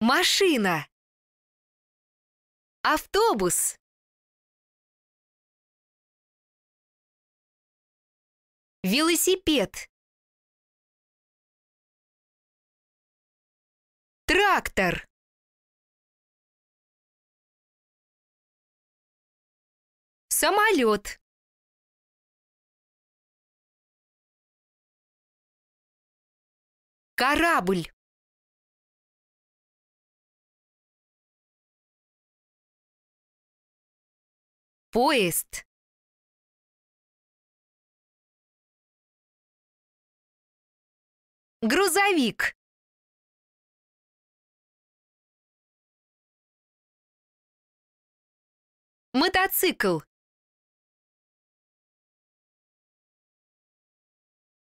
Машина. Автобус. Велосипед. Трактор. Самолет. Корабль. Поезд. Грузовик. Мотоцикл.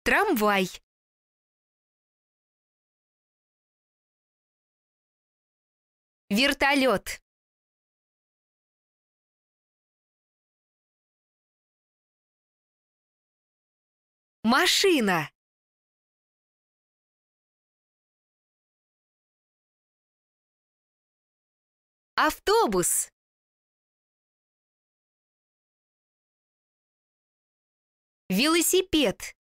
Трамвай. Вертолет. Машина! Автобус! Велосипед!